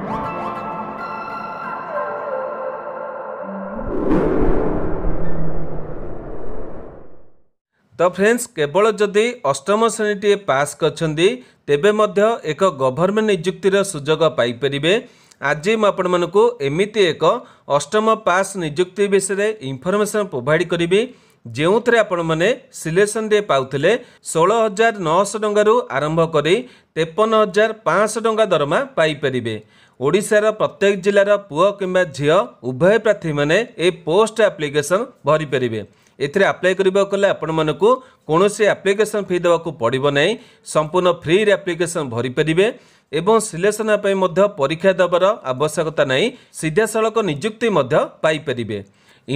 ତ ଫ୍ରେଣ୍ଡସ୍ କେବଳ ଯଦି ଅଷ୍ଟମ ଶ୍ରେଣୀଟିଏ ପାସ୍ କରିଛନ୍ତି ତେବେ ମଧ୍ୟ ଏକ ଗଭର୍ଣ୍ଣମେଣ୍ଟ ନିଯୁକ୍ତିର ସୁଯୋଗ ପାଇପାରିବେ ଆଜି ମୁଁ ଆପଣମାନଙ୍କୁ ଏମିତି ଏକ ଅଷ୍ଟମ ପାସ୍ ନିଯୁକ୍ତି ବିଷୟରେ ଇନଫର୍ମେସନ୍ ପ୍ରୋଭାଇଡ଼ କରିବି ଯେଉଁଥିରେ ଆପଣମାନେ ଡେ ପାଉଥିଲେ ଷୋହଳ ହଜାର ନଅଶହ ଟଙ୍କାରୁ ଆରମ୍ଭ କରି ତେପନ ହଜାର ପାଞ୍ଚଶହ ଟଙ୍କା ଦରମା ପାଇପାରିବେ ଓଡ଼ିଶାର ପ୍ରତ୍ୟେକ ଜିଲ୍ଲାର ପୁଅ କିମ୍ବା ଝିଅ ଉଭୟ ପ୍ରାର୍ଥୀମାନେ ଏ ପୋଷ୍ଟ ଆପ୍ଲିକେସନ୍ ଭରିପାରିବେ ଏଥିରେ ଆପ୍ଲାଏ କରିବାକୁ ହେଲେ ଆପଣମାନଙ୍କୁ କୌଣସି ଆପ୍ଲିକେସନ୍ ଫି ଦେବାକୁ ପଡ଼ିବ ନାହିଁ ସମ୍ପୂର୍ଣ୍ଣ ଫ୍ରିରେ ଆପ୍ଲିକେସନ୍ ଭରିପାରିବେ ଏବଂ ସିଲେକ୍ସନ୍ ପାଇଁ ମଧ୍ୟ ପରୀକ୍ଷା ଦେବାର ଆବଶ୍ୟକତା ନାହିଁ ସିଧାସଳଖ ନିଯୁକ୍ତି ମଧ୍ୟ ପାଇପାରିବେ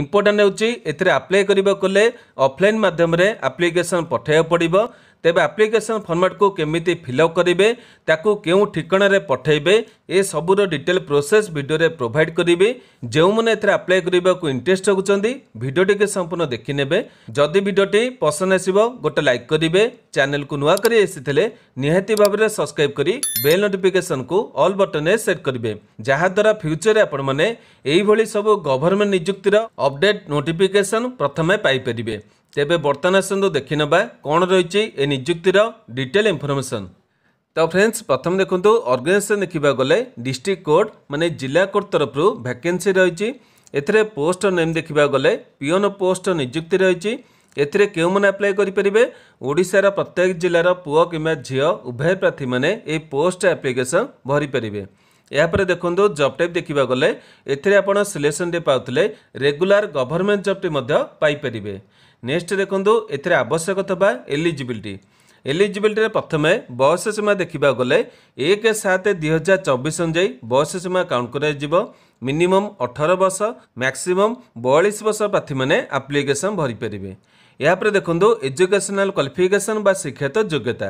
ଇମ୍ପୋର୍ଟାଣ୍ଟ ହେଉଛି ଏଥିରେ ଆପ୍ଲାଏ କରିବାକୁ ହେଲେ ଅଫ୍ଲାଇନ୍ ମାଧ୍ୟମରେ ଆପ୍ଲିକେସନ୍ ପଠାଇବାକୁ ପଡ଼ିବ ତେବେ ଆପ୍ଲିକେସନ୍ ଫର୍ମାଟ୍କୁ କେମିତି ଫିଲ୍ଅପ୍ କରିବେ ତାକୁ କେଉଁ ଠିକଣାରେ ପଠାଇବେ ଏସବୁର ଡିଟେଲ୍ ପ୍ରୋସେସ୍ ଭିଡ଼ିଓରେ ପ୍ରୋଭାଇଡ଼ କରିବି ଯେଉଁମାନେ ଏଥିରେ ଆପ୍ଲାଏ କରିବାକୁ ଇଣ୍ଟରେଷ୍ଟ ରଖୁଛନ୍ତି ଭିଡ଼ିଓଟିକୁ ସମ୍ପୂର୍ଣ୍ଣ ଦେଖିନେବେ ଯଦି ଭିଡ଼ିଓଟି ପସନ୍ଦ ଆସିବ ଗୋଟେ ଲାଇକ୍ କରିବେ ଚ୍ୟାନେଲକୁ ନୂଆ କରି ଆସିଥିଲେ ନିହାତି ଭାବରେ ସବସ୍କ୍ରାଇବ୍ କରି ବେଲ୍ ନୋଟିଫିକେସନ୍କୁ ଅଲ୍ ବଟନ୍ରେ ସେଟ୍ କରିବେ ଯାହାଦ୍ୱାରା ଫ୍ୟୁଚରରେ ଆପଣମାନେ ଏଇଭଳି ସବୁ ଗଭର୍ଣ୍ଣମେଣ୍ଟ ନିଯୁକ୍ତିର ଅପଡେଟ୍ ନୋଟିଫିକେସନ୍ ପ୍ରଥମେ ପାଇପାରିବେ ତେବେ ବର୍ତ୍ତମାନ ଆସନ୍ତୁ ଦେଖିନେବା କ'ଣ ରହିଛି ଏ ନିଯୁକ୍ତିର ଡିଟେଲ୍ ଇନଫର୍ମେସନ୍ ତ ଫ୍ରେଣ୍ଡସ୍ ପ୍ରଥମେ ଦେଖନ୍ତୁ ଅର୍ଗାନାଇଜେସନ୍ ଦେଖିବାକୁ ଗଲେ ଡିଷ୍ଟ୍ରିକ୍ଟ କୋର୍ଟ ମାନେ ଜିଲ୍ଲା କୋର୍ଟ ତରଫରୁ ଭ୍ୟାକେନ୍ସି ରହିଛି ଏଥିରେ ପୋଷ୍ଟର ନେମ୍ ଦେଖିବାକୁ ଗଲେ ପିଅନ ପୋଷ୍ଟର ନିଯୁକ୍ତି ରହିଛି ଏଥିରେ କେଉଁମାନେ ଆପ୍ଲାଏ କରିପାରିବେ ଓଡ଼ିଶାର ପ୍ରତ୍ୟେକ ଜିଲ୍ଲାର ପୁଅ କିମ୍ବା ଝିଅ ଉଭୟ ପ୍ରାର୍ଥୀମାନେ ଏହି ପୋଷ୍ଟ ଆପ୍ଲିକେସନ୍ ଭରିପାରିବେ ଏହାପରେ ଦେଖନ୍ତୁ ଜବ୍ ଟାଇପ୍ ଦେଖିବାକୁ ଗଲେ ଏଥିରେ ଆପଣ ସିଲେକ୍ସନ୍ରେ ପାଉଥିଲେ ରେଗୁଲାର ଗଭର୍ଣ୍ଣମେଣ୍ଟ ଜବ୍ଟି ମଧ୍ୟ ପାଇପାରିବେ ନେକ୍ସଟ ଦେଖନ୍ତୁ ଏଥିରେ ଆବଶ୍ୟକ ଥିବା ଏଲିଜିବିଲିଟି ଏଲିଜିବିଲିଟିରେ ପ୍ରଥମେ ବୟସ ସୀମା ଦେଖିବାକୁ ଗଲେ ଏକ ସାତ ଦୁଇ ହଜାର ଚବିଶ ଅନୁଯାୟୀ ବୟସ ସୀମା କାଉଣ୍ଟ କରାଯିବ ମିନିମମ୍ ଅଠର ବର୍ଷ ମ୍ୟାକ୍ସିମମ୍ ବୟାଳିଶ ବର୍ଷ ପ୍ରାର୍ଥୀମାନେ ଆପ୍ଲିକେସନ୍ ଭରିପାରିବେ ଏହାପରେ ଦେଖନ୍ତୁ ଏଜୁକେସନାଲ୍ କ୍ୱାଲିଫିକେସନ୍ ବା ଶିକ୍ଷାଗତ ଯୋଗ୍ୟତା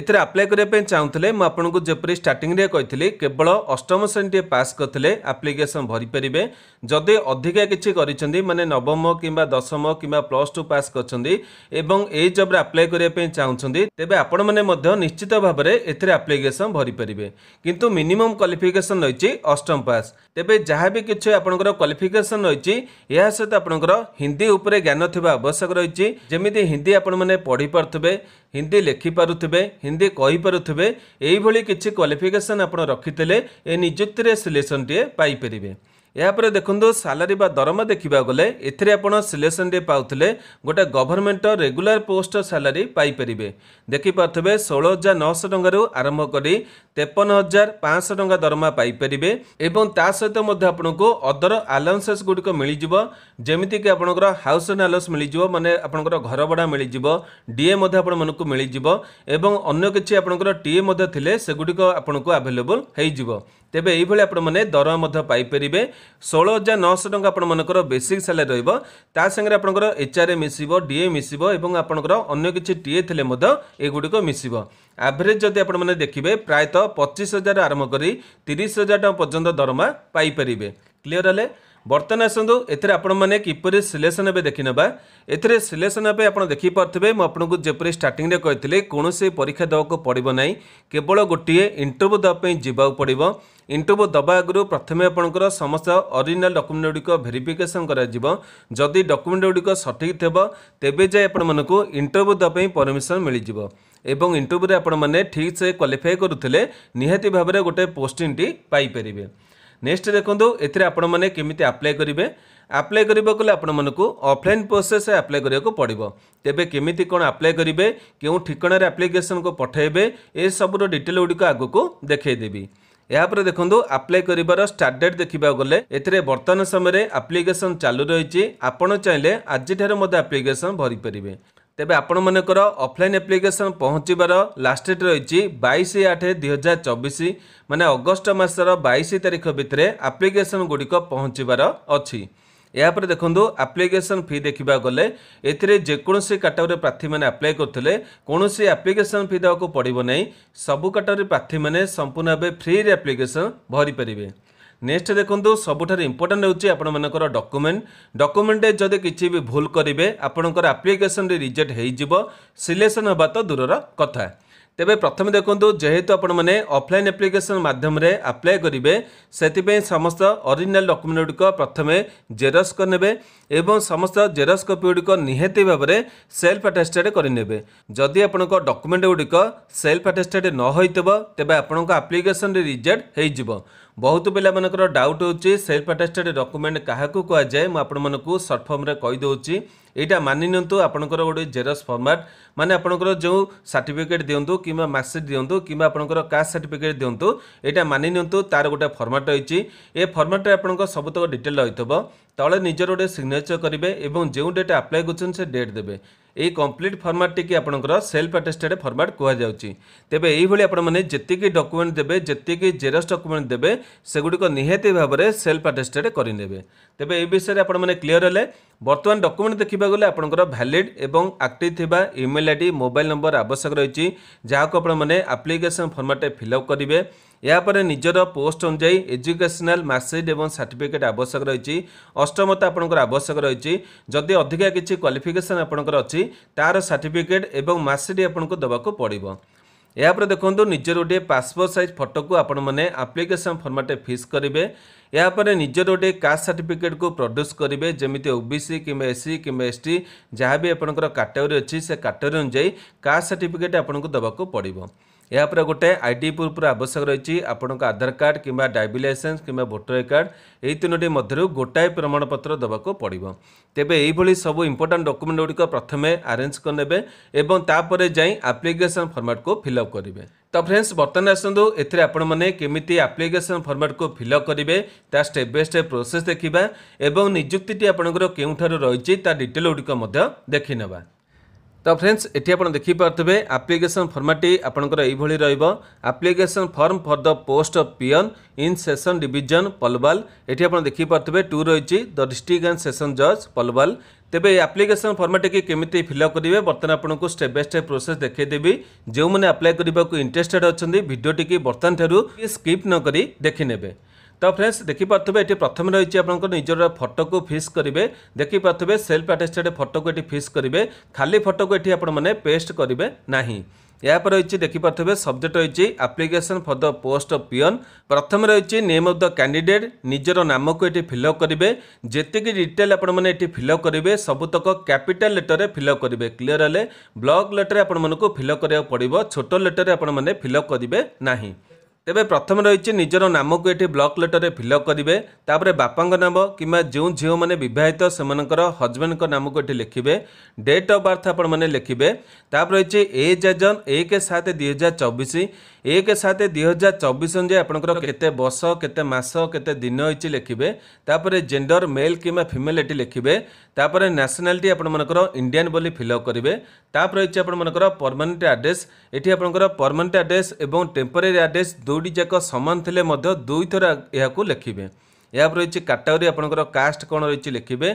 ଏଥିରେ ଆପ୍ଲାଏ କରିବା ପାଇଁ ଚାହୁଁଥିଲେ ମୁଁ ଆପଣଙ୍କୁ ଯେପରି ଷ୍ଟାର୍ଟିଂରେ କହିଥିଲି କେବଳ ଅଷ୍ଟମ ଶ୍ରେଣୀଟିଏ ପାସ୍ କରିଥିଲେ ଆପ୍ଲିକେସନ୍ ଭରିପାରିବେ ଯଦି ଅଧିକା କିଛି କରିଛନ୍ତି ମାନେ ନବମ କିମ୍ବା ଦଶମ କିମ୍ବା ପ୍ଲସ୍ ଟୁ ପାସ୍ କରିଛନ୍ତି ଏବଂ ଏହି ଜବ୍ରେ ଆପ୍ଲାଏ କରିବା ପାଇଁ ଚାହୁଁଛନ୍ତି ତେବେ ଆପଣମାନେ ମଧ୍ୟ ନିଶ୍ଚିତ ଭାବରେ ଏଥିରେ ଆପ୍ଲିକେସନ୍ ଭରିପାରିବେ କିନ୍ତୁ ମିନିମମ୍ କ୍ୱାଲିଫିକେସନ୍ ରହିଛି ଅଷ୍ଟମ ପାସ୍ ତେବେ ଯାହା ବି କିଛି ଆପଣଙ୍କର କ୍ୱାଲିଫିକେସନ୍ ରହିଛି ଏହା ସହିତ ଆପଣଙ୍କର ହିନ୍ଦୀ ଉପରେ ଜ୍ଞାନ ଥିବା ଆବଶ୍ୟକ ରହିଛି ଯେମିତି ହିନ୍ଦୀ ଆପଣମାନେ ପଢ଼ିପାରୁଥିବେ হিন্দি লেখিপারুথিবে হিন্দি কহিপারুথিবে এইভাবে কিছু ক্বালিফিকেসন আপনার রক্ষিলে এই নিযুক্তির সিলেকশনটি পাইপারে ଏହାପରେ ଦେଖନ୍ତୁ ସାଲାରୀ ବା ଦରମା ଦେଖିବାକୁ ଗଲେ ଏଥିରେ ଆପଣ ସିଲେକ୍ସନ୍ରେ ପାଉଥିଲେ ଗୋଟେ ଗଭର୍ଣ୍ଣମେଣ୍ଟ ରେଗୁଲାର ପୋଷ୍ଟ ସାଲାରୀ ପାଇପାରିବେ ଦେଖିପାରୁଥିବେ ଷୋହଳ ହଜାର ନଅଶହ ଟଙ୍କାରୁ ଆରମ୍ଭ କରି ତେପନ ହଜାର ପାଞ୍ଚଶହ ଟଙ୍କା ଦରମା ପାଇପାରିବେ ଏବଂ ତା ସହିତ ମଧ୍ୟ ଆପଣଙ୍କୁ ଅଦର ଆଲାଉନ୍ସେସ୍ ଗୁଡ଼ିକ ମିଳିଯିବ ଯେମିତିକି ଆପଣଙ୍କର ହାଉସ୍ ଏଣ୍ଡ ଆଲାଉନ୍ସ ମିଳିଯିବ ମାନେ ଆପଣଙ୍କର ଘର ଭଡ଼ା ମିଳିଯିବ ଡିଏ ମଧ୍ୟ ଆପଣମାନଙ୍କୁ ମିଳିଯିବ ଏବଂ ଅନ୍ୟ କିଛି ଆପଣଙ୍କର ଟିଏ ମଧ୍ୟ ଥିଲେ ସେଗୁଡ଼ିକ ଆପଣଙ୍କୁ ଆଭେଲେବୁଲ୍ ହୋଇଯିବ ତେବେ ଏଇଭଳି ଆପଣମାନେ ଦରମା ମଧ୍ୟ ପାଇପାରିବେ ଷୋହଳ ହଜାର ନଅଶହ ଟଙ୍କା ଆପଣମାନଙ୍କର ବେସିକ୍ ସାଲାରୀ ରହିବ ତା ସାଙ୍ଗରେ ଆପଣଙ୍କର ଏଚ୍ଆର୍ଏ ମିଶିବ ଡିଏ ମିଶିବ ଏବଂ ଆପଣଙ୍କର ଅନ୍ୟ କିଛି ଟିଏ ଥିଲେ ମଧ୍ୟ ଏଗୁଡ଼ିକ ମିଶିବ ଆଭରେଜ୍ ଯଦି ଆପଣମାନେ ଦେଖିବେ ପ୍ରାୟତଃ ପଚିଶ ହଜାରରୁ ଆରମ୍ଭ କରି ତିରିଶ ହଜାର ଟଙ୍କା ପର୍ଯ୍ୟନ୍ତ ଦରମା ପାଇପାରିବେ କ୍ଲିଅର୍ ହେଲେ ବର୍ତ୍ତମାନ ଆସନ୍ତୁ ଏଥିରେ ଆପଣମାନେ କିପରି ସିଲେକ୍ସନ୍ ଏବେ ଦେଖିନେବା ଏଥିରେ ସିଲେକ୍ସନ୍ ହେବା ଆପଣ ଦେଖିପାରୁଥିବେ ମୁଁ ଆପଣଙ୍କୁ ଯେପରି ଷ୍ଟାର୍ଟିଂରେ କହିଥିଲି କୌଣସି ପରୀକ୍ଷା ଦେବାକୁ ପଡ଼ିବ ନାହିଁ କେବଳ ଗୋଟିଏ ଇଣ୍ଟରଭ୍ୟୁ ଦେବା ପାଇଁ ଯିବାକୁ ପଡ଼ିବ ଇଣ୍ଟରଭ୍ୟୁ ଦେବା ଆଗରୁ ପ୍ରଥମେ ଆପଣଙ୍କର ସମସ୍ତ ଅରିଜିନାଲ୍ ଡକୁମେଣ୍ଟ ଗୁଡ଼ିକ ଭେରିଫିକେସନ୍ କରାଯିବ ଯଦି ଡକୁମେଣ୍ଟ ଗୁଡ଼ିକ ସଠିକ୍ ଥିବ ତେବେ ଯାଇ ଆପଣମାନଙ୍କୁ ଇଣ୍ଟରଭ୍ୟୁ ଦେବା ପାଇଁ ପରମିଶନ୍ ମିଳିଯିବ ଏବଂ ଇଣ୍ଟରଭ୍ୟୁରେ ଆପଣମାନେ ଠିକ୍ସେ କ୍ୱାଲିଫାଏ କରୁଥିଲେ ନିହାତି ଭାବରେ ଗୋଟେ ପୋଷ୍ଟିଂଟି ପାଇପାରିବେ ନେକ୍ସଟ ଦେଖନ୍ତୁ ଏଥିରେ ଆପଣମାନେ କେମିତି ଆପ୍ଲାଏ କରିବେ ଆପ୍ଲାଏ କରିବାକୁ ହେଲେ ଆପଣମାନଙ୍କୁ ଅଫ୍ଲାଇନ୍ ପ୍ରୋସେସ୍ରେ ଆପ୍ଲାଏ କରିବାକୁ ପଡ଼ିବ ତେବେ କେମିତି କ'ଣ ଆପ୍ଲାଏ କରିବେ କେଉଁ ଠିକଣାରେ ଆପ୍ଲିକେସନ୍କୁ ପଠାଇବେ ଏସବୁର ଡିଟେଲ୍ ଗୁଡ଼ିକ ଆଗକୁ ଦେଖାଇଦେବି ଏହାପରେ ଦେଖନ୍ତୁ ଆପ୍ଲାଏ କରିବାର ଷ୍ଟାର୍ଟ ଡେଟ୍ ଦେଖିବାକୁ ଗଲେ ଏଥିରେ ବର୍ତ୍ତମାନ ସମୟରେ ଆପ୍ଲିକେସନ୍ ଚାଲୁ ରହିଛି ଆପଣ ଚାହିଁଲେ ଆଜିଠାରୁ ମଧ୍ୟ ଆପ୍ଲିକେସନ୍ ଭରିପାରିବେ ତେବେ ଆପଣମାନଙ୍କର ଅଫ୍ଲାଇନ୍ ଆପ୍ଲିକେସନ୍ ପହଞ୍ଚିବାର ଲାଷ୍ଟ ଡେଟ୍ ରହିଛି ବାଇଶ ଆଠ ଦୁଇ ହଜାର ଚବିଶ ମାନେ ଅଗଷ୍ଟ ମାସର ବାଇଶ ତାରିଖ ଭିତରେ ଆପ୍ଲିକେସନ୍ ଗୁଡ଼ିକ ପହଞ୍ଚିବାର ଅଛି ଏହାପରେ ଦେଖନ୍ତୁ ଆପ୍ଲିକେସନ୍ ଫି ଦେଖିବାକୁ ଗଲେ ଏଥିରେ ଯେକୌଣସି କାଟାଗୋରୀ ପ୍ରାର୍ଥୀମାନେ ଆପ୍ଲାଏ କରୁଥିଲେ କୌଣସି ଆପ୍ଲିକେସନ୍ ଫି ଦେବାକୁ ପଡ଼ିବ ନାହିଁ ସବୁ କାଟାଗୋରୀ ପ୍ରାର୍ଥୀମାନେ ସମ୍ପୂର୍ଣ୍ଣ ଭାବେ ଫ୍ରିରେ ଆପ୍ଲିକେସନ୍ ଭରିପାରିବେ ନେକ୍ସଟ ଦେଖନ୍ତୁ ସବୁଠାରୁ ଇମ୍ପୋର୍ଟାଣ୍ଟ ହେଉଛି ଆପଣମାନଙ୍କର ଡକ୍ୟୁମେଣ୍ଟ ଡକ୍ୟୁମେଣ୍ଟରେ ଯଦି କିଛି ବି ଭୁଲ କରିବେ ଆପଣଙ୍କର ଆପ୍ଲିକେସନରେ ରିଜେକ୍ଟ ହେଇଯିବ ସିଲେକ୍ସନ୍ ହେବା ତ ଦୂରର କଥା ତେବେ ପ୍ରଥମେ ଦେଖନ୍ତୁ ଯେହେତୁ ଆପଣମାନେ ଅଫ୍ଲାଇନ୍ ଆପ୍ଲିକେସନ୍ ମାଧ୍ୟମରେ ଆପ୍ଲାଏ କରିବେ ସେଥିପାଇଁ ସମସ୍ତ ଅରିଜିନାଲ୍ ଡକ୍ୟୁମେଣ୍ଟ ଗୁଡ଼ିକ ପ୍ରଥମେ ଜେରକ୍ସ କରିନେବେ ଏବଂ ସମସ୍ତ ଜେରକ୍ସ କପି ଗୁଡ଼ିକ ନିହାତି ଭାବରେ ସେଲ୍ଫ ଆଟେଷ୍ଟେଡ୍ କରିନେବେ ଯଦି ଆପଣଙ୍କ ଡକ୍ୟୁମେଣ୍ଟ ଗୁଡ଼ିକ ସେଲ୍ଫ ଆଟେଷ୍ଟେଡ୍ ନ ହୋଇଥିବ ତେବେ ଆପଣଙ୍କ ଆପ୍ଲିକେସନରେ ରିଜେକ୍ଟ ହୋଇଯିବ ବହୁତ ପିଲାମାନଙ୍କର ଡାଉଟ୍ ହେଉଛି ସେଲ୍ଫ ଆଟେଷ୍ଟେଡ୍ ଡକ୍ୟୁମେଣ୍ଟ କାହାକୁ କୁହାଯାଏ ମୁଁ ଆପଣମାନଙ୍କୁ ସର୍ଟ ଫର୍ମରେ କହିଦେଉଛି এইটা মানি নিଅନ୍ତୁ ଆପଣଙ୍କର ଗୋଟେ ଜେରକ୍ସ ଫର୍ମାଟ୍ ମାନେ ଆପଣଙ୍କର ଯେଉଁ ସାର୍ଟିଫିକେଟ୍ ଦିଅନ୍ତୁ କିମ୍ବା ମାର୍କସିଟ୍ ଦିଅନ୍ତୁ କିମ୍ବା ଆପଣଙ୍କର କାଷ୍ଟ ସାର୍ଟିଫିକେଟ୍ ଦିଅନ୍ତୁ ଏଇଟା ମାନି ନିଅନ୍ତୁ ତା'ର ଗୋଟେ ଫର୍ମାଟ୍ ରହିଛି ଏ ଫର୍ମାଟ୍ରେ ଆପଣଙ୍କ ସବୁତକ ଡିଟେଲ୍ ରହିଥିବ ତଳେ ନିଜର ଗୋଟେ ସିଗ୍ନେଚର୍ କରିବେ ଏବଂ ଯେଉଁ ଡେଟ୍ ଆପ୍ଲାଏ କରୁଛନ୍ତି ସେ ଡେଟ୍ ଦେବେ এই কমপ্লিট ফর্মাটটিকে আপনার সেলফ আটেস্টেড ফর্মাট কুহযাচ্ছি তবে এইভাবে আপনার যেতিকি ডকুমেন্ট দেবে যেতিকি জেরক্স ডকুমেন্ট দেবে সেগুড়ি নিহতি ভাবে সেলফ আটেস্টেড করে নেবে তবে এই বিষয়ে আপনার ক্লিয়ার হলে বর্তমান ডকুমেন্ট দেখা গেলে আপনার ভ্যালিড এবং আক্টিভ থাকা ইমেল আইডি মোবাইল নম্বর আবশ্যক রয়েছে যাকে আপনার আপ্লিকেসন ফর্মাটে ফিল আপ করবে ଏହାପରେ ନିଜର ପୋଷ୍ଟ ଅନୁଯାୟୀ ଏଜୁକେସନାଲ୍ ମାର୍କସିଟ୍ ଏବଂ ସାର୍ଟିଫିକେଟ୍ ଆବଶ୍ୟକ ରହିଛି ଅଷ୍ଟମତା ଆପଣଙ୍କର ଆବଶ୍ୟକ ରହିଛି ଯଦି ଅଧିକା କିଛି କ୍ୱାଲିଫିକେସନ୍ ଆପଣଙ୍କର ଅଛି ତା'ର ସାର୍ଟିଫିକେଟ୍ ଏବଂ ମାର୍କସିଟ୍ ଆପଣଙ୍କୁ ଦେବାକୁ ପଡ଼ିବ ଏହାପରେ ଦେଖନ୍ତୁ ନିଜର ଗୋଟିଏ ପାସପୋର୍ଟ ସାଇଜ୍ ଫଟୋକୁ ଆପଣମାନେ ଆପ୍ଲିକେସନ୍ ଫର୍ମାଟ୍ରେ ଫିକ୍ସ କରିବେ ଏହାପରେ ନିଜର ଗୋଟିଏ କାଷ୍ଟ ସାର୍ଟିଫିକେଟ୍କୁ ପ୍ରଡ୍ୟୁସ୍ କରିବେ ଯେମିତି ଓବିସି କିମ୍ବା ଏସ୍ସି କିମ୍ବା ଏସ୍ଟି ଯାହା ବି ଆପଣଙ୍କର କାଟାଗୋରୀ ଅଛି ସେ କାଟାଗୋରୀ ଅନୁଯାୟୀ କାଷ୍ଟ ସାର୍ଟିଫିକେଟ୍ ଆପଣଙ୍କୁ ଦେବାକୁ ପଡ଼ିବ ଏହାପରେ ଗୋଟେ ଆଇଡି ପ୍ରୁଫ୍ ଆବଶ୍ୟକ ରହିଛି ଆପଣଙ୍କ ଆଧାର କାର୍ଡ଼ କିମ୍ବା ଡ୍ରାଇଭିଂ ଲାଇସେନ୍ସ କିମ୍ବା ଭୋଟର ଆଇ କାର୍ଡ଼ ଏହି ତିନୋଟି ମଧ୍ୟରୁ ଗୋଟାଏ ପ୍ରମାଣପତ୍ର ଦେବାକୁ ପଡ଼ିବ ତେବେ ଏହିଭଳି ସବୁ ଇମ୍ପୋର୍ଟାଣ୍ଟ ଡକୁମେଣ୍ଟ ଗୁଡ଼ିକ ପ୍ରଥମେ ଆରେଞ୍ଜ କରିନେବେ ଏବଂ ତାପରେ ଯାଇ ଆପ୍ଲିକେସନ୍ ଫର୍ମାଟ୍କୁ ଫିଲ୍ଅପ୍ କରିବେ ତ ଫ୍ରେଣ୍ଡସ୍ ବର୍ତ୍ତମାନ ଆସନ୍ତୁ ଏଥିରେ ଆପଣମାନେ କେମିତି ଆପ୍ଲିକେସନ୍ ଫର୍ମାଟ୍କୁ ଫିଲ୍ଅପ୍ କରିବେ ତା ଷ୍ଟେପ୍ ବାଇ ଷ୍ଟେପ୍ ପ୍ରୋସେସ୍ ଦେଖିବା ଏବଂ ନିଯୁକ୍ତିଟି ଆପଣଙ୍କର କେଉଁଠାରୁ ରହିଛି ତା ଡିଟେଲ୍ ଗୁଡ଼ିକ ମଧ୍ୟ ଦେଖିନେବା ତ ଫ୍ରେଣ୍ଡସ୍ ଏଠି ଆପଣ ଦେଖିପାରୁଥିବେ ଆପ୍ଲିକେସନ୍ ଫର୍ମାଟି ଆପଣଙ୍କର ଏଇଭଳି ରହିବ application form for the post of peon in session division Palwal ଏଠି ଆପଣ ଦେଖିପାରୁଥିବେ ଟୁ ରହିଛି ଦ ଡିଷ୍ଟ୍ରିକ୍ଟ ଆଣ୍ଡ ସେସନ୍ ଜଜ୍ ପଲବାଲ ତେବେ ଏ ଆପ୍ଲିକେସନ୍ ଫର୍ମାଟିକି କେମିତି ଫିଲ୍ଅପ୍ କରିବେ ବର୍ତ୍ତମାନ ଆପଣଙ୍କୁ ସ୍ଟେପ୍ ବାଇ ସ୍ଟେପ୍ ପ୍ରୋସେସ୍ ଦେଖାଇଦେବି ଯେଉଁମାନେ ଆପ୍ଲାଏ କରିବାକୁ ଇଣ୍ଟରେଷ୍ଟେଡ୍ ଅଛନ୍ତି ଭିଡ଼ିଓଟିକି ବର୍ତ୍ତମାନ ଠାରୁ ସ୍କିପ୍ ନ କରି ଦେଖିନେବେ ତ ଫ୍ରେଣ୍ଡସ୍ ଦେଖିପାରୁଥିବେ ଏଠି ପ୍ରଥମେ ରହିଛି ଆପଣଙ୍କ ନିଜର ଫଟୋକୁ ଫିକ୍ସ କରିବେ ଦେଖିପାରୁଥିବେ ସେଲ୍ଫ ଆଟେଷ୍ଟେଡ୍ ଫଟୋକୁ ଏଠି ଫିକ୍ସ କରିବେ ଖାଲି ଫଟୋକୁ ଏଠି ଆପଣମାନେ ପେଷ୍ଟ କରିବେ ନାହିଁ ଏହାପରେ ରହିଛି ଦେଖିପାରୁଥିବେ ସବଜେକ୍ଟ ରହିଛି application for the post of peon ପ୍ରଥମେ ରହିଛି ନେମ୍ ଅଫ୍ ଦ କ୍ୟାଣ୍ଡିଡେଟ୍ ନିଜର ନାମକୁ ଏଠି ଫିଲ୍ ଅପ୍ କରିବେ ଯେତିକି ଡିଟେଲ୍ ଆପଣମାନେ ଏଠି ଫିଲ୍ ଅପ୍ କରିବେ ସବୁତକ କ୍ୟାପିଟାଲ୍ ଲେଟର୍ରେ ଫିଲ୍ ଅପ୍ କରିବେ କ୍ଲିୟର୍ ହେଲେ ବ୍ଲକ୍ ଲେଟର୍ ଆପଣମାନଙ୍କୁ ଫିଲ୍ ଅପ୍ କରିବାକୁ ପଡ଼ିବ ଛୋଟ ଲେଟର୍ରେ ଆପଣମାନେ ଫିଲ୍ ଅପ୍ କରିବେ ନାହିଁ ତେବେ ପ୍ରଥମେ ରହିଛି ନିଜର ନାମକୁ ଏଠି ବ୍ଲକ୍ ଲେଟର୍ରେ ଫିଲ୍ଅପ୍ କରିବେ ତାପରେ ବାପାଙ୍କ ନାମ କିମ୍ବା ଯେଉଁ ଝିଅମାନେ ବିବାହିତ ସେମାନଙ୍କର ହଜବେଣ୍ଡଙ୍କ ନାମକୁ ଏଠି ଲେଖିବେ ଡେଟ୍ ଅଫ୍ ବାର୍ଥ ଆପଣମାନେ ଲେଖିବେ ତାପରେ ରହିଛି ଏଜ୍ ଏଜନ୍ ଏକ ସାତ ଦୁଇହଜାର ଚବିଶ ଏକ ସାତ ଦୁଇହଜାର ଚବିଶ ଅନୁଯାୟୀ ଆପଣଙ୍କର କେତେ ବର୍ଷ କେତେ ମାସ କେତେ ଦିନ ହେଇଛି ଲେଖିବେ ତାପରେ ଜେଣ୍ଡର ମେଲ୍ କିମ୍ବା ଫିମେଲ୍ ଏଠି ଲେଖିବେ ତାପରେ ନ୍ୟାସନାଲିଟି ଆପଣମାନଙ୍କର ଇଣ୍ଡିଆନ୍ ବୋଲି ଫିଲ୍ଅପ୍ କରିବେ ତାପରେ ରହିଛି ଆପଣମାନଙ୍କର ପରମାନେଣ୍ଟ ଆଡ୍ରେସ୍ ଏଠି ଆପଣଙ୍କର ପରମାନେଣ୍ଟ ଆଡ୍ରେସ୍ ଏବଂ ଟେମ୍ପୋରାରୀ ଆଡ୍ରେସ୍ ଦୁଇଟି ଯାକ ସମାନ ଥିଲେ ମଧ୍ୟ ଦୁଇଥର ଏହାକୁ ଲେଖିବେ ଏହାପରେ ରହିଛି କାଟାଗୋରୀ ଆପଣଙ୍କର କାଷ୍ଟ କ'ଣ ରହିଛି ଲେଖିବେ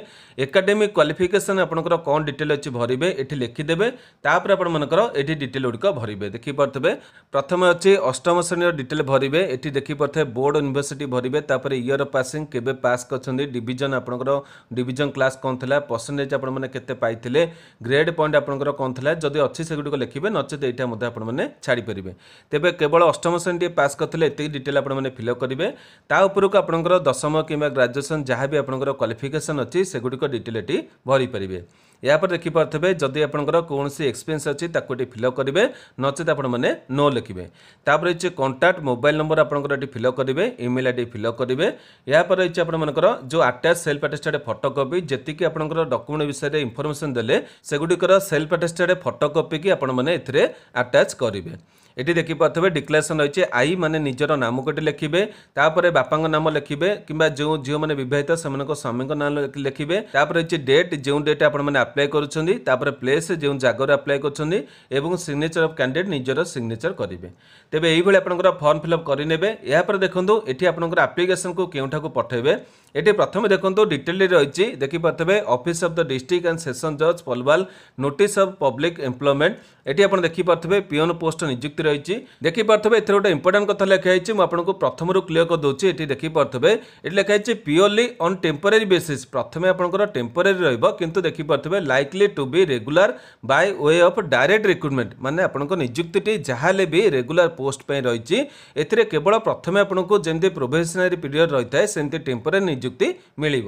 ଏକାଡେମିକ୍ କ୍ୱାଲିଫିକେସନ୍ ଆପଣଙ୍କର କ'ଣ ଡିଟେଲ୍ ଅଛି ଭରିବେ ଏଠି ଲେଖିଦେବେ ତାପରେ ଆପଣମାନଙ୍କର ଏଠି ଡିଟେଲ୍ ଗୁଡ଼ିକ ଭରିବେ ଦେଖିପାରୁଥିବେ ପ୍ରଥମେ ଅଛି ଅଷ୍ଟମ ଶ୍ରେଣୀର ଡିଟେଲ୍ ଭରିବେ ଏଠି ଦେଖିପାରୁଥିବେ ବୋର୍ଡ଼ ୟୁନିଭର୍ସିଟି ଭରିବେ ତାପରେ ଇୟର୍ ପାସିଂ କେବେ ପାସ୍ କରିଛନ୍ତି ଡିଭିଜନ୍ ଆପଣଙ୍କର ଡିଭିଜନ୍ କ୍ଲାସ୍ କ'ଣ ଥିଲା ପର୍ସେଣ୍ଟେଜ୍ ଆପଣମାନେ କେତେ ପାଇଥିଲେ ଗ୍ରେଡ୍ ପଏଣ୍ଟ ଆପଣଙ୍କର କ'ଣ ଥିଲା ଯଦି ଅଛି ସେଗୁଡ଼ିକ ଲେଖିବେ ନଚେତ୍ ଏଇଟା ମଧ୍ୟ ଆପଣମାନେ ଛାଡ଼ିପାରିବେ ତେବେ କେବଳ ଅଷ୍ଟମ ଶ୍ରେଣୀଟିଏ ପାସ୍ କରିଥିଲେ ଏତିକି ଡିଟେଲ୍ ଆପଣମାନେ ଫିଲ୍ଅପ୍ କରିବେ ତା ଉପରକୁ ଆପଣଙ୍କର ଦଶ ଦଶମ କିମ୍ବା ଗ୍ରାଜୁଏସନ୍ ଯାହା ବି ଆପଣଙ୍କର କ୍ୱାଲିଫିକେସନ୍ ଅଛି ସେଗୁଡ଼ିକ ଡିଟେଲ୍ ଏଠି ଭରିପାରିବେ ଏହାପରେ ଦେଖିପାରୁଥିବେ ଯଦି ଆପଣଙ୍କର କୌଣସି ଏକ୍ସପିରିଏନ୍ସ ଅଛି ତାକୁ ଏଠି ଫିଲ୍ଅପ୍ କରିବେ ନଚେତ ଆପଣମାନେ ନୋ ଲେଖିବେ ତାପରେ ହେଉଛି କଣ୍ଟାକ୍ଟ ମୋବାଇଲ୍ ନମ୍ବର ଆପଣଙ୍କର ଏଠି ଫିଲ୍ଅପ୍ କରିବେ ଇମେଲ୍ ଆଇ ଡି ଫିଲ୍ଅପ୍ କରିବେ ଏହାପରେ ହେଉଛି ଆପଣମାନଙ୍କର ଯେଉଁ attach self attested photo copy ଯେତିକି ଆପଣଙ୍କର ଡକୁମେଣ୍ଟ ବିଷୟରେ ଇନ୍ଫର୍ମେସନ୍ ଦେଲେ ସେଗୁଡ଼ିକର ସେଲ୍ଫ ଆଟେଷ୍ଟେଡ୍ ଫଟୋ କପିକି ଆପଣମାନେ ଏଥିରେ ଆଟାଚ୍ କରିବେ এটি দেখি দেখিপারে ডিক্লারেসন রয়েছে আই মানে নিজের নামকটি লেখবে তাপরে বাপাঙ্ নাম লেখবে কিংবা যে ঝিও মানে বিবাহিত সে স্বামী নাম লেখবে তাপরে হচ্ছে ডেট যে ডেট আপনার আপ্লাই করছেন তাপরে প্লেস যে জায়গার আপ্লাই করছেন এবং সিগনেচর অফ ক্যান্ডিডেট নিজের সিগনেচর করবে তবে এইভাবে আপনার ফর্ম ফিল আপ করে নেবে এরপর দেখুন এটি আপনার আপ্লিকেসন কু কেউঠা পঠাইবে এটি প্রথমে দেখুন ডিটেল রয়েছে দেখি দেখিপারে office of the district and session জজ Palwal notice of public employment এটি আপনার দেখি দেখিপারে পিওন পোস্ট নিযুক্তি রয়েছে দেখিপারে এর গোটে ইম্পর্টাট কথা লেখা হয়েছে মু আপনার প্রথম ক্লিয়ার করেদি এটি দেখিপারে এটি লেখা হয়েছে পিওরলি অন টেম্পোরারি বেসিস প্রথমে আপনার টেম্পোরারি রহব কিন্তু দেখিপারে likely to be regular by way of direct recruitment মানে আপনার নিযুক্তিটি যা হলে বি রেগুলার পোস্ট পাই রয়েছে এতে কেবল প্রথমে আপনার যেমন প্রোভেসনারি পিরিয়ড রয়েছে সেমতি টেম্পোরারি নিযুক্তি মিলব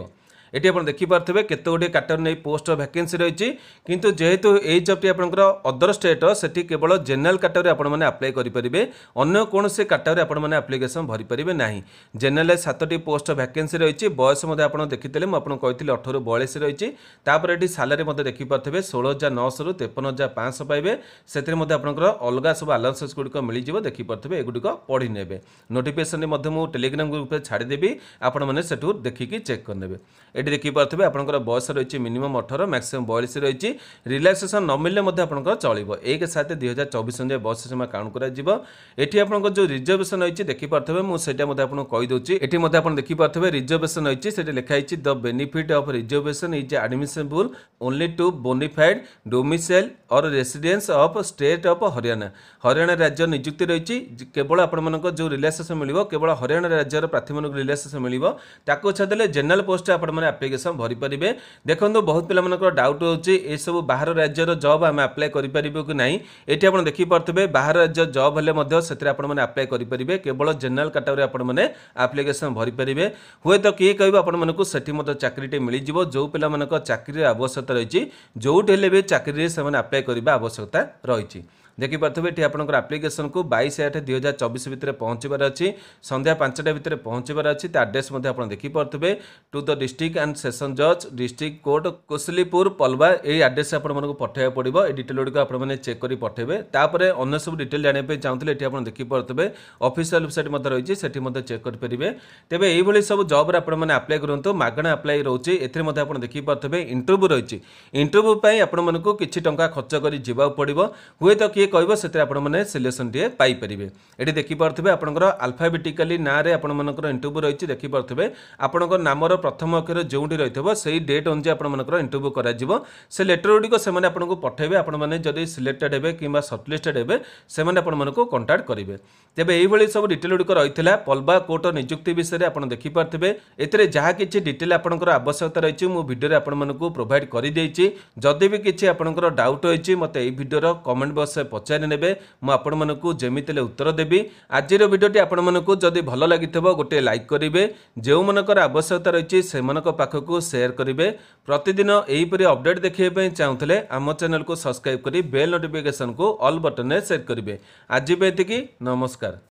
এটি আপনার দেখিপারে কত গুড়ি ক্যাটেগোরি নিয়ে পোস্টর ভ্যাকেন্সি রয়েছে কিন্তু যেহেতু এই জবটি আপনার অদর স্টেট সেটি কেবল জেনেল ক্যাটেগোরি আপনার আপ্লাই করে পারে অন্য কোণী ক্যাটেগোরি আপনার আপ্লিকেসন ভরিপারে না জেনেল সাতটি পোস্ট ভ্যাকেন্সি রয়েছে বয়স মধ্যে আপনার দেখিলে মু আপনার কে অঠর বয়াশ রয়েছে তাপরে এটি স্যালারি মধ্যে দেখিপারে ষোল হাজার নশহ রু তেপন হাজার পাঁচশহ পাইবে সেতে মধ্যে আপনার অলগা সব আলাউন্সেস গুড়ি মিলিযোগ দেখিপারে এগুড়ি পড়ি নেবে নোটিফিকেসন মধ্যে মু টেলিগ্রাম গ্রুপে ছাড়িদেবি আপনার সেটু দেখিকি চেক করে নেবে এটি দেখিপারে আপনার বয়স রয়েছে মিনিমম অঠর ম্যাক্সিমম বয়ালিশ রয়েছে রিল্যাক্সেসন ন মিললে মধ্যে আপনার চলব এক সাত দুই হাজার চবিশ অনুযায়ী বয়স সীমা কাউন্ট করা এটি আপনার যে রিজর্ভেসন রয়েছে দেখিপারে মু সেটা মধ্যে আপনার কইদি এটি মধ্যে আপনার দেখিপারে রিজর্ভেসন রয়েছে সেটি লেখা হয়েছে the benefit of reservation is admissible only to bona fide domicile or residence of state of Haryana Haryana রাজ্য নিযুক্তি রয়েছে কেবল আপনার যে রিল্যাক্সেসন মিলব কেবল হরিয়ানা রাজ্যর প্রার্থী মানুষ রিল্যাক্সেসন মিলব তাকে ছাড়িদেলে জেনারেল পোস্টে আপনার ଆପ୍ଲିକେସନ୍ ଭରିପାରିବେ ଦେଖନ୍ତୁ ବହୁତ ପିଲାମାନଙ୍କର ଡାଉଟ୍ ହେଉଛି ଏସବୁ ବାହାର ରାଜ୍ୟର ଜବ୍ ଆମେ ଆପ୍ଲାଏ କରିପାରିବୁ କି ନାହିଁ ଏଠି ଆପଣ ଦେଖିପାରୁଥିବେ ବାହାର ରାଜ୍ୟ ଜବ୍ ହେଲେ ମଧ୍ୟ ସେଥିରେ ଆପଣମାନେ ଆପ୍ଲାଏ କରିପାରିବେ କେବଳ ଜେନେରାଲ୍ କାଟାଗୋରୀ ଆପଣମାନେ ଆପ୍ଲିକେସନ୍ ଭରିପାରିବେ ହୁଏତ କିଏ କହିବ ଆପଣମାନଙ୍କୁ ସେଠି ମଧ୍ୟ ଚାକିରିଟେ ମିଳିଯିବ ଯେଉଁ ପିଲାମାନଙ୍କ ଚାକିରିର ଆବଶ୍ୟକତା ରହିଛି ଯେଉଁଠି ହେଲେ ବି ଚାକିରିରେ ସେମାନେ ଆପ୍ଲାଏ କରିବା ଆବଶ୍ୟକତା ରହିଛି ଦେଖିପାରୁଥିବେ ଏଠି ଆପଣଙ୍କର ଆପ୍ଲିକେସନକୁ ବାଇଶ ଆଠ ଦୁଇ ହଜାର ଚବିଶ ଭିତରେ ପହଞ୍ଚିବାର ଅଛି ସନ୍ଧ୍ୟା ପାଞ୍ଚଟା ଭିତରେ ପହଞ୍ଚିବାର ଅଛି ତା ଆଡ୍ରେସ୍ ମଧ୍ୟ ଆପଣ ଦେଖିପାରୁଥିବେ to the district and session ଜଜ୍ ଡିଷ୍ଟ୍ରିକ୍ଟ କୋର୍ଟ କୋସଲିପୁର ପଲବା ଏହି ଆଡ୍ରେସ୍ ଆପଣମାନଙ୍କୁ ପଠାଇବାକୁ ପଡ଼ିବ ଏ ଡିଟେଲ୍ ଗୁଡ଼ିକ ଆପଣମାନେ ଚେକ୍ କରି ପଠାଇବେ ତାପରେ ଅନ୍ୟ ସବୁ ଡିଟେଲ୍ ଜାଣିବା ପାଇଁ ଚାହୁଁଥିଲେ ଏଠି ଆପଣ ଦେଖିପାରୁଥିବେ ଅଫିସିଆଲ ୱେବସାଇଟ୍ ମଧ୍ୟ ରହିଛି ସେଠି ମଧ୍ୟ ଚେକ୍ କରିପାରିବେ ତେବେ ଏଇଭଳି ସବୁ ଜବ୍ରେ ଆପଣମାନେ ଆପ୍ଲାଏ କରନ୍ତୁ ମାଗଣା ଆପ୍ଲାଏ ରହୁଛି ଏଥିରେ ମଧ୍ୟ ଆପଣ ଦେଖିପାରୁଥିବେ ଇଣ୍ଟରଭ୍ୟୁ ରହିଛି ଇଣ୍ଟରଭ୍ୟୁ ପାଇଁ ଆପଣମାନଙ୍କୁ କିଛି ଟଙ୍କା ଖର୍ଚ୍ଚ କରି ଯିବାକୁ ପଡ଼ିବ ହୁଏତ କିଏ କହିବ ସେଥିରେ ଆପଣମାନେ ସିଲେକ୍ସନ୍ଟିଏ ପାଇପାରିବେ ଏଠି ଦେଖିପାରୁଥିବେ ଆପଣଙ୍କର ଆଲଫାବେଟିକାଲି ନାଁରେ ଆପଣମାନଙ୍କର ଇଣ୍ଟରଭ୍ୟୁ ରହିଛି ଦେଖିପାରୁଥିବେ ଆପଣଙ୍କ ନାମର ପ୍ରଥମ ଅକ୍ଷର ଯେଉଁଠି ରହିଥିବ ସେଇ ଡେଟ୍ ଅନୁଯାୟୀ ଆପଣମାନଙ୍କର ଇଣ୍ଟରଭ୍ୟୁ କରାଯିବ ସେ ଲେଟର ଗୁଡ଼ିକ ସେମାନେ ଆପଣଙ୍କୁ ପଠାଇବେ ଆପଣମାନେ ଯଦି ସିଲେକ୍ଟେଡ୍ ହେବେ କିମ୍ବା ସର୍ଟଲିଷ୍ଟେଡ୍ ହେବେ ସେମାନେ ଆପଣମାନଙ୍କୁ କଣ୍ଟାକ୍ଟ କରିବେ ତେବେ ଏଇଭଳି ସବୁ ଡିଟେଲ୍ ଗୁଡ଼ିକ ରହିଥିଲା ପଲ୍ବା କୋର୍ଟର ନିଯୁକ୍ତି ବିଷୟରେ ଆପଣ ଦେଖିପାରୁଥିବେ ଏଥିରେ ଯାହା କିଛି ଡିଟେଲ୍ ଆପଣଙ୍କର ଆବଶ୍ୟକତା ରହିଛି ମୁଁ ଭିଡ଼ିଓରେ ଆପଣମାନଙ୍କୁ ପ୍ରୋଭାଇଡ଼ କରିଦେଇଛି ଯଦି ବି କିଛି ଆପଣଙ୍କର ଡାଉଟ୍ ରହିଛି ମୋତେ ଏଇ ଭିଡ଼ିଓର କମେଣ୍ଟ ବକ୍ସରେ ପଚାରି ନେବେ ମୁଁ ଆପଣମାନଙ୍କୁ ଯେମିତି ହେଲେ ଉତ୍ତର ଦେବି ଆଜିର ଭିଡ଼ିଓଟି ଆପଣମାନଙ୍କୁ ଯଦି ଭଲ ଲାଗିଥିବ ଗୋଟିଏ ଲାଇକ୍ କରିବେ ଯେଉଁମାନଙ୍କର ଆବଶ୍ୟକତା ରହିଛି ସେମାନଙ୍କ ପାଖକୁ ସେୟାର କରିବେ ପ୍ରତିଦିନ ଏହିପରି ଅପଡ଼େଟ୍ ଦେଖିବା ପାଇଁ ଚାହୁଁଥିଲେ ଆମ ଚ୍ୟାନେଲକୁ ସବସ୍କ୍ରାଇବ୍ କରି ବେଲ୍ ନୋଟିଫିକେସନ୍କୁ ଅଲ୍ ବଟନ୍ରେ ସେଟ୍ କରିବେ ଆଜି ପାଇଁ ଏତିକି ନମସ୍କାର